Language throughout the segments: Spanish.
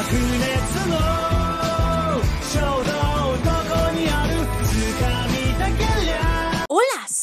I'll Happiness.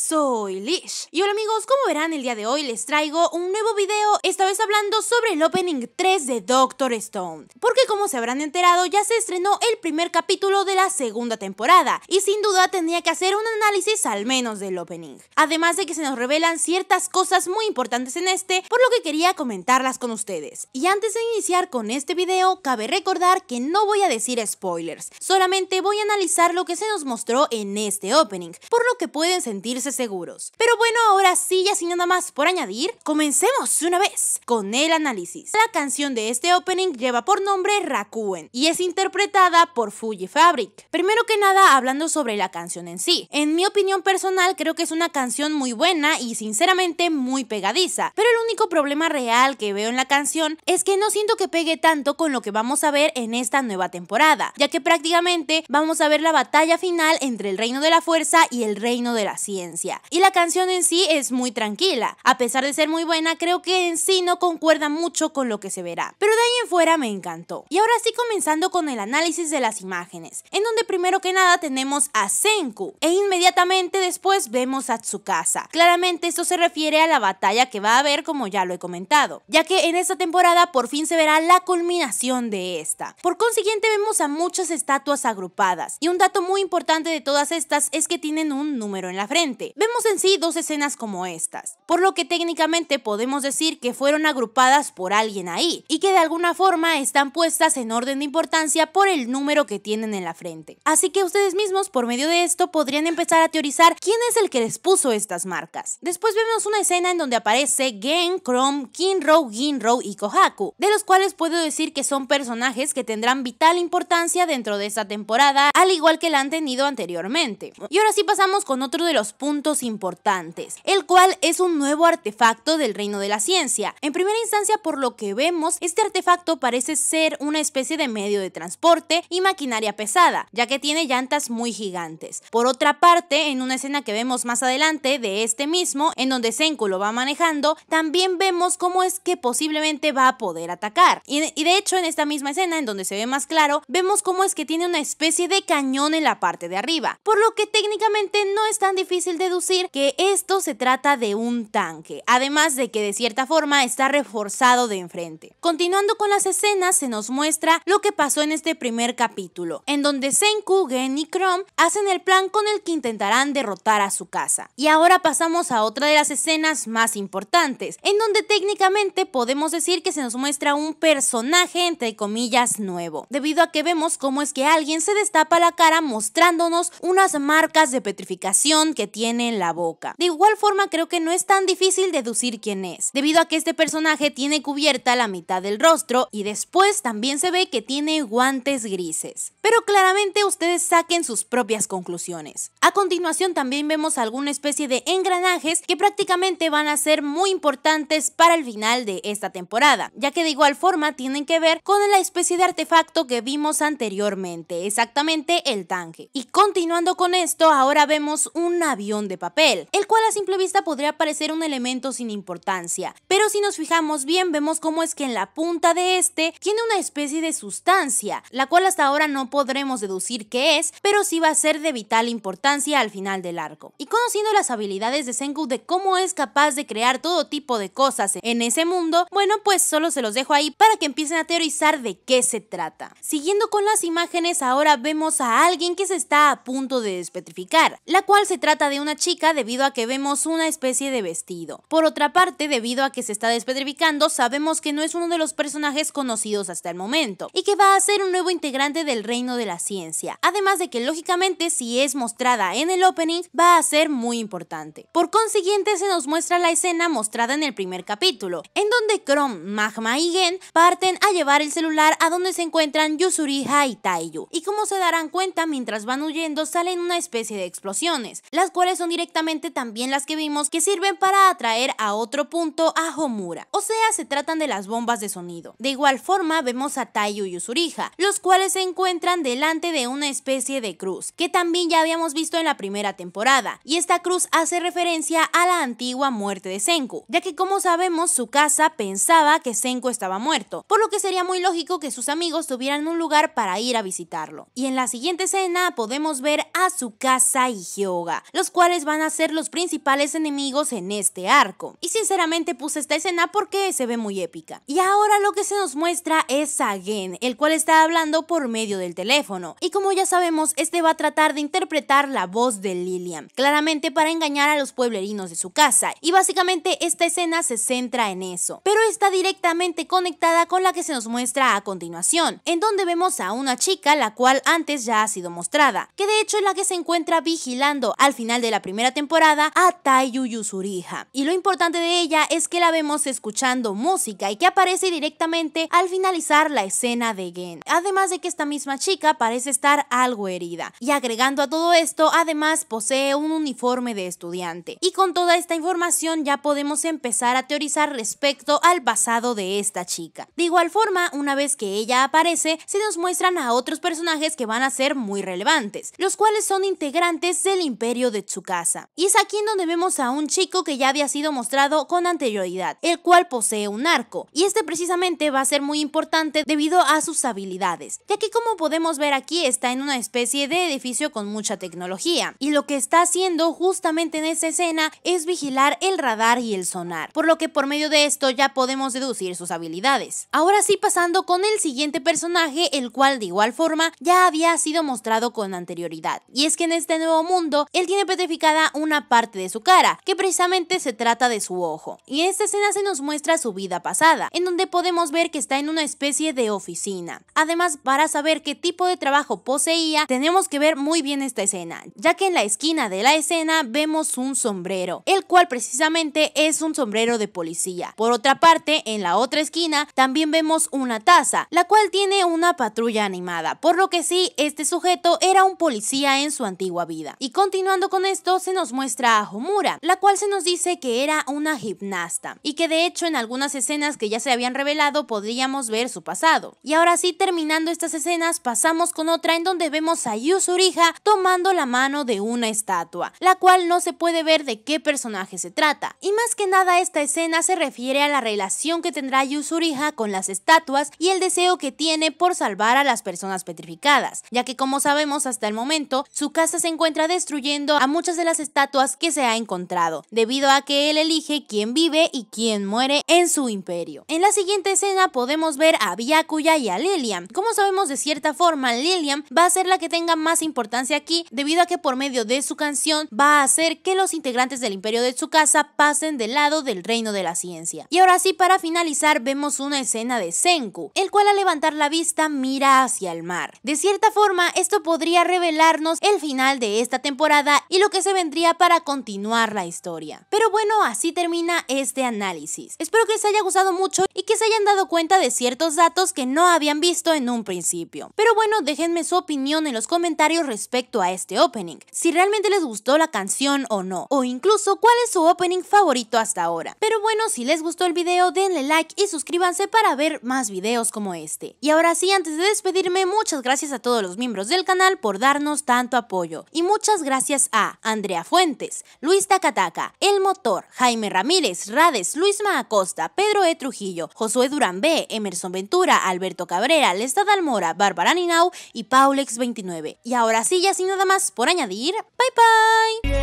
soy Lish. Y hola amigos, como verán el día de hoy les traigo un nuevo video, esta vez hablando sobre el opening 3 de Doctor Stone. Porque como se habrán enterado ya se estrenó el primer capítulo de la segunda temporada y sin duda tendría que hacer un análisis al menos del opening. Además de que se nos revelan ciertas cosas muy importantes en este, por lo que quería comentarlas con ustedes. Y antes de iniciar con este video, cabe recordar que no voy a decir spoilers, solamente voy a analizar lo que se nos mostró en este opening, por lo que pueden sentirse seguros. Pero bueno, ahora sí, ya sin nada más por añadir, comencemos una vez con el análisis. La canción de este opening lleva por nombre Rakuen y es interpretada por Fuji Fabric. Primero que nada, hablando sobre la canción en sí. En mi opinión personal, creo que es una canción muy buena y sinceramente muy pegadiza, pero el único problema real que veo en la canción es que no siento que pegue tanto con lo que vamos a ver en esta nueva temporada, ya que prácticamente vamos a ver la batalla final entre el reino de la fuerza y el reino de la ciencia. Y la canción en sí es muy tranquila. A pesar de ser muy buena, creo que en sí no concuerda mucho con lo que se verá. Pero de ahí en fuera me encantó. Y ahora sí comenzando con el análisis de las imágenes, en donde primero que nada tenemos a Senku e inmediatamente después vemos a Tsukasa. Claramente esto se refiere a la batalla que va a haber como ya lo he comentado, ya que en esta temporada por fin se verá la culminación de esta. Por consiguiente vemos a muchas estatuas agrupadas y un dato muy importante de todas estas es que tienen un número en la frente, Vemos en sí dos escenas como estas, por lo que técnicamente podemos decir que fueron agrupadas por alguien ahí y que de alguna forma están puestas en orden de importancia por el número que tienen en la frente. Así que ustedes mismos por medio de esto podrían empezar a teorizar quién es el que les puso estas marcas. Después vemos una escena en donde aparece Gen, Chrome, Kinro, Ginro y Kohaku, de los cuales puedo decir que son personajes que tendrán vital importancia dentro de esta temporada, al igual que la han tenido anteriormente. Y ahora sí pasamos con otro de los puntos importantes, el cual es un nuevo artefacto del reino de la ciencia. En primera instancia, por lo que vemos, este artefacto parece ser una especie de medio de transporte y maquinaria pesada, ya que tiene llantas muy gigantes. Por otra parte, en una escena que vemos más adelante de este mismo, en donde Senku lo va manejando, también vemos cómo es que posiblemente va a poder atacar. Y de hecho, en esta misma escena, en donde se ve más claro, vemos cómo es que tiene una especie de cañón en la parte de arriba, por lo que técnicamente no es tan difícil de que esto se trata de un tanque, además de que de cierta forma está reforzado de enfrente. Continuando con las escenas, se nos muestra lo que pasó en este primer capítulo, en donde Senku, Gen y Chrome hacen el plan con el que intentarán derrotar a su casa. Y ahora pasamos a otra de las escenas más importantes, en donde técnicamente podemos decir que se nos muestra un personaje entre comillas nuevo, debido a que vemos cómo es que alguien se destapa la cara mostrándonos unas marcas de petrificación que tiene en la boca. De igual forma creo que no es tan difícil deducir quién es, debido a que este personaje tiene cubierta la mitad del rostro y después también se ve que tiene guantes grises. Pero claramente ustedes saquen sus propias conclusiones. A continuación también vemos alguna especie de engranajes que prácticamente van a ser muy importantes para el final de esta temporada, ya que de igual forma tienen que ver con la especie de artefacto que vimos anteriormente, exactamente el tanque. Y continuando con esto, ahora vemos un avión de papel, el cual a simple vista podría parecer un elemento sin importancia, pero si nos fijamos bien vemos cómo es que en la punta de este tiene una especie de sustancia, la cual hasta ahora no podremos deducir qué es, pero sí va a ser de vital importancia al final del arco. Y conociendo las habilidades de Senku de cómo es capaz de crear todo tipo de cosas en ese mundo, bueno pues solo se los dejo ahí para que empiecen a teorizar de qué se trata. Siguiendo con las imágenes ahora vemos a alguien que se está a punto de despetrificar, la cual se trata de una chica debido a que vemos una especie de vestido. Por otra parte, debido a que se está despedrificando sabemos que no es uno de los personajes conocidos hasta el momento y que va a ser un nuevo integrante del reino de la ciencia. Además de que lógicamente si es mostrada en el opening va a ser muy importante. Por consiguiente se nos muestra la escena mostrada en el primer capítulo, en donde Chrome, Magma y Gen parten a llevar el celular a donde se encuentran Yusuriha y Taiyu. Y como se darán cuenta, mientras van huyendo salen una especie de explosiones, las cuales son directamente también las que vimos que sirven para atraer a otro punto a Homura, o sea, se tratan de las bombas de sonido. De igual forma vemos a Taiyu y Usurija, los cuales se encuentran delante de una especie de cruz, que también ya habíamos visto en la primera temporada, y esta cruz hace referencia a la antigua muerte de Senku, ya que como sabemos su casa pensaba que Senku estaba muerto, por lo que sería muy lógico que sus amigos tuvieran un lugar para ir a visitarlo. Y en la siguiente escena podemos ver a su casa y Hyoga, los cuales van a ser los principales enemigos en este arco. Y sinceramente puse esta escena porque se ve muy épica. Y ahora lo que se nos muestra es a el cual está hablando por medio del teléfono. Y como ya sabemos, este va a tratar de interpretar la voz de Lilian, claramente para engañar a los pueblerinos de su casa. Y básicamente esta escena se centra en eso, pero está directamente conectada con la que se nos muestra a continuación, en donde vemos a una chica la cual antes ya ha sido mostrada, que de hecho es la que se encuentra vigilando al final de la primera temporada a Taiyu Yuzuriha. Y lo importante de ella es que la vemos escuchando música y que aparece directamente al finalizar la escena de Gen. Además de que esta misma chica parece estar algo herida. Y agregando a todo esto, además posee un uniforme de estudiante. Y con toda esta información ya podemos empezar a teorizar respecto al pasado de esta chica. De igual forma, una vez que ella aparece, se nos muestran a otros personajes que van a ser muy relevantes, los cuales son integrantes del imperio de Tsukai. Y es aquí en donde vemos a un chico que ya había sido mostrado con anterioridad, el cual posee un arco, y este precisamente va a ser muy importante debido a sus habilidades, ya que como podemos ver aquí está en una especie de edificio con mucha tecnología, y lo que está haciendo justamente en esta escena es vigilar el radar y el sonar, por lo que por medio de esto ya podemos deducir sus habilidades. Ahora sí pasando con el siguiente personaje, el cual de igual forma ya había sido mostrado con anterioridad, y es que en este nuevo mundo, él tiene petrificado una parte de su cara, que precisamente se trata de su ojo. Y en esta escena se nos muestra su vida pasada, en donde podemos ver que está en una especie de oficina. Además, para saber qué tipo de trabajo poseía, tenemos que ver muy bien esta escena, ya que en la esquina de la escena vemos un sombrero, el cual precisamente es un sombrero de policía. Por otra parte, en la otra esquina también vemos una taza, la cual tiene una patrulla animada, por lo que sí, este sujeto era un policía en su antigua vida. Y continuando con esto, se nos muestra a Homura, la cual se nos dice que era una gimnasta y que de hecho en algunas escenas que ya se habían revelado podríamos ver su pasado. Y ahora sí, terminando estas escenas, pasamos con otra en donde vemos a Yuzuriha tomando la mano de una estatua, la cual no se puede ver de qué personaje se trata. Y más que nada esta escena se refiere a la relación que tendrá Yuzuriha con las estatuas y el deseo que tiene por salvar a las personas petrificadas, ya que como sabemos hasta el momento, su casa se encuentra destruyendo a muchas de las estatuas que se ha encontrado, debido a que él elige quién vive y quién muere en su imperio. En la siguiente escena podemos ver a Byakuya y a Lilian. Como sabemos de cierta forma, Lilian va a ser la que tenga más importancia aquí, debido a que por medio de su canción va a hacer que los integrantes del imperio de Tsukasa pasen del lado del reino de la ciencia. Y ahora sí, para finalizar, vemos una escena de Senku, el cual al levantar la vista mira hacia el mar. De cierta forma, esto podría revelarnos el final de esta temporada y lo que se vendría para continuar la historia. Pero bueno, así termina este análisis. Espero que les haya gustado mucho y que se hayan dado cuenta de ciertos datos que no habían visto en un principio. Pero bueno, déjenme su opinión en los comentarios respecto a este opening, si realmente les gustó la canción o no, o incluso cuál es su opening favorito hasta ahora. Pero bueno, si les gustó el video denle like y suscríbanse para ver más videos como este. Y ahora sí, antes de despedirme, muchas gracias a todos los miembros del canal por darnos tanto apoyo. Y muchas gracias a Andrea Fuentes, Luis Tacataca, El Motor, Jaime Ramírez, Rades, Luis Maacosta, Pedro E. Trujillo, Josué Durán B., Emerson Ventura, Alberto Cabrera, Lesta Dalmora, Bárbara Ninau y Paulex29. Y ahora sí, ya sin nada más por añadir, bye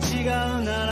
bye.